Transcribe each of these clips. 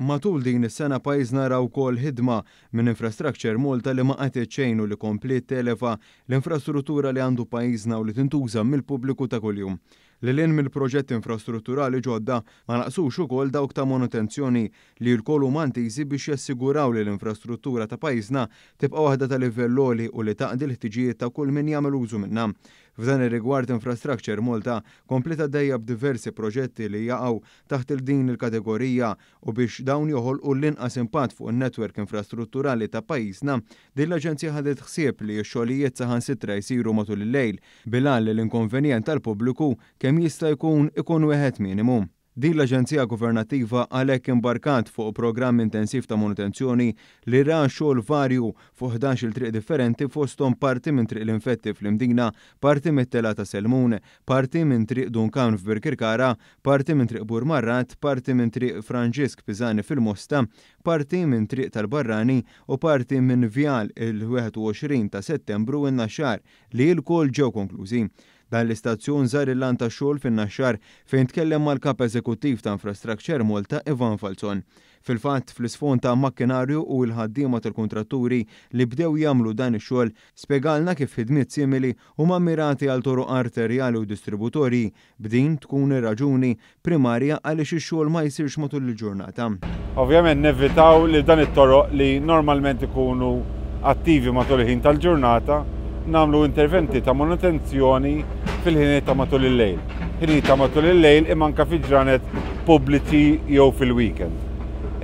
Matul din is-sena pajjiżna raw wkoll ħidma minn infrastructure Malta li ma qed iċċejnu li komplet telefa l-infrastruttura li għandu pajjiżna u li tintuża mill-pubbliku ta' kuljum li l-in mill-proġett infrastrutturali ġodda ma naqsux ukoll dawk ta' manutenzjoni li l-kol umantizi biex jassiguraw li l-infrastruttura ta' pajjiżna tibqa' waħda ta' livelloli u li taqdi l-ħtiġijiet ta' kull min jagħmel użu minnha. F'dan ir-rigward infrastructure Malta kompleta dejja b'diversi proġetti li jaqgħu taħt il-din il-kategorija u biex dawn joħolqu l-inqas impatt fuq in-netwerk infrastrutturali ta' pajjiżna, din l-Aġenzija ħadet ħsieb li x-xogħlijiet saħansitra jsiru matul il-lejl bilal l-inkonvenjent tal-pubbliku kemm kemm jista' jkun ikun wieħed minimum. Din l-Aġenzija Governattiva għalhekk imbarkat fuq programm intensiv ta' manutenzjoni li ra xogħol varju fuq 11 il-triq differenti fosthom parti minn triq l-infetti fl-imdina, parti mit tela ta' Selmun, parti minn triq Dunkan f'Birkirkara, parti minn triq Burmarrat, parti minn triq Franġisk Pizani fil-Mosta, parti minn triq tal-Barrani u parti minn Vjal il-21 ta' Settembru in-naxxar li l-kol ġew konklużi. Dan l-istazzjon żar il-lan ta' xogħol fin-naxxar fejn tkellem mal-kap eżekuttiv ta' infrastructure Malta Ivan Falzon. Fil-fatt fl-isfond ta' makkinarju u l-ħaddiema tal-kontratturi li bdew jagħmlu dan ix-xogħol spjegalna kif ħidmiet simili huma mirati għal toru arterjali u distributori b'din tkun ir-raġuni primarja għaliex ix-xogħol ma jsirx matul il-ġurnata. Ovvjament nevitaw li dan it-toroq li normalment ikunu attivi matul il-ħin tal-ġurnata namlu interventi ta' manutenzjoni fil-ħiniet ta' matul il-lejl. ħinita matul il lejl ħiniet matul il lejl imanka fil-ġranet pubbliċi jew fil-weekend.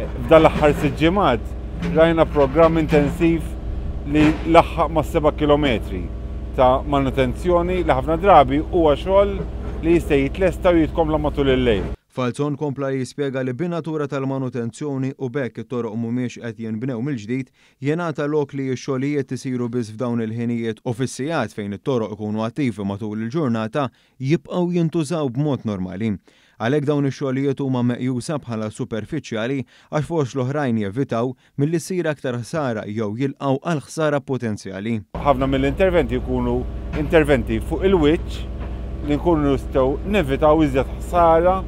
Eh, f'dan l-aħħar siġġimat rajna programm intensiv li laħħaq ma' 7 km ta' manutenzjoni li ħafna drabi huwa xogħol li jista' jitlesta u jitkomla matul il-lejl. Falzon kompla jispiega li binatura tal-manutenzjoni u bekk it-toroq mumiex qed jinbnew mill-ġdid jenata lok li x-xogħlijiet isiru biss f'dawn il-ħinijiet u fis fejn it-toroq ikunu attivi matul il-ġurnata jibqgħu jintużaw b'mod normali. Għalhekk dawn ix-xogħlijiet huma meqjusa bħala superfiċjali għax fost l-oħrajn jevitaw milli ssir aktar ħsara jew jilqgħu għal ħsara potenzjali. Ħafna mill-interventi jkunu interventi fuq il-wiċċ li nkunu nistgħu nevitaw iżjed ħsara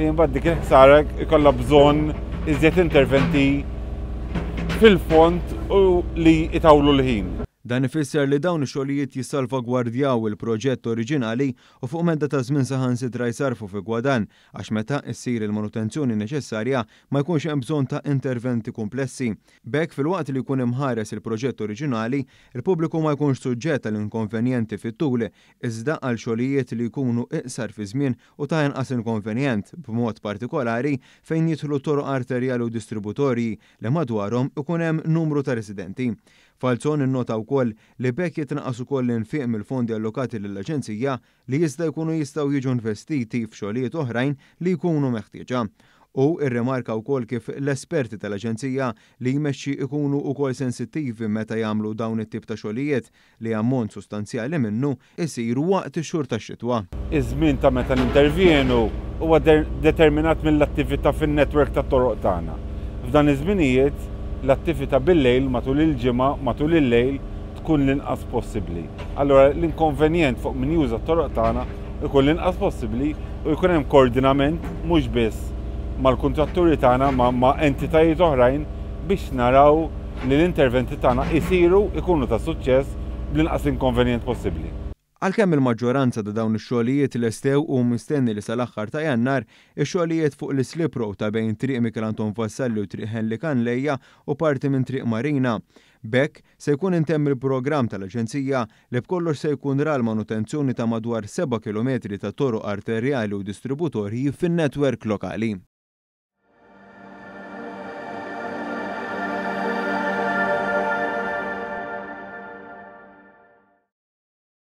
li mbagħad dik sarek ħsara ikollha bżonn iżjed interventi fil-font u li itawlu l-ħin. Dan ifisser li dawn ix-xogħlijiet jissalvagwardjaw il-proġett oriġinali u fuq medda ta' żmien saħansitra jsarfu fi gwadan għax meta issir il-manutenzjoni neċessarja ma jkunx hemm bżonn ta' interventi komplessi. Bekk fil-waqt li jkun imħares il-proġett oriġinali, il-pubbliku ma jkunx suġġett għal inkonvenjenti fit-tul iżda għal xogħlijiet li jkunu iqsar fi żmien u ta' inqas inkonvenjent b'mod partikolari fejn jidħlu toroq arterjali u distributorji li madwarhom ikun hemm numru ta' residenti. Falzon innota wkoll li bekk jitnaqas ukoll l-infiq mill-fondi allokati lill-Aġenzija li jista' jkunu jistgħu jiġu investiti f'xogħlijiet oħrajn li jkunu meħtieġa u irremarka wkoll kif l-esperti tal-Aġenzija li jmexxi ikunu wkoll sensittivi meta jagħmlu dawn it-tip ta' xogħlijiet li ammont sustanzjali minnu isiru waqt ix-xhur tax-xitwa. Iż-żmien ta' meta nintervjenu huwa determinat mill-attività fin netwerk ta' toroq tagħna. F'dan iż-żminijiet l-attività bil-lejl matul il-ġimgħa matul il-lejl tkun l-inqas possibbli. Allora l-inkonvenjent fuq min juża t-toroq tagħna ikun l-inqas possibbli u jkun hemm koordinament mhux biss mal-kuntratturi tagħna ma', ma entitajiet oħrajn biex naraw li l-interventi tagħna jsiru ikunu ta' suċċess bl-inqas inkonvenjent possibbli. Għalkemm il-maġġoranza ta' dawn ix-xogħlijiet lestew u mistenni li sal-aħħar ta' jannar ix-xogħlijiet fuq l-slip ta' bejn triq mikel Anton Vassalli u triq Henli Kanlejja u parti minn triq Marina. Bekk se jkun intemm il-programm tal-Aġenzija li b'kollox se jkun ral manutenzjoni ta' madwar 7 km ta' toru arterjali u distributorji fin-netwerk lokali.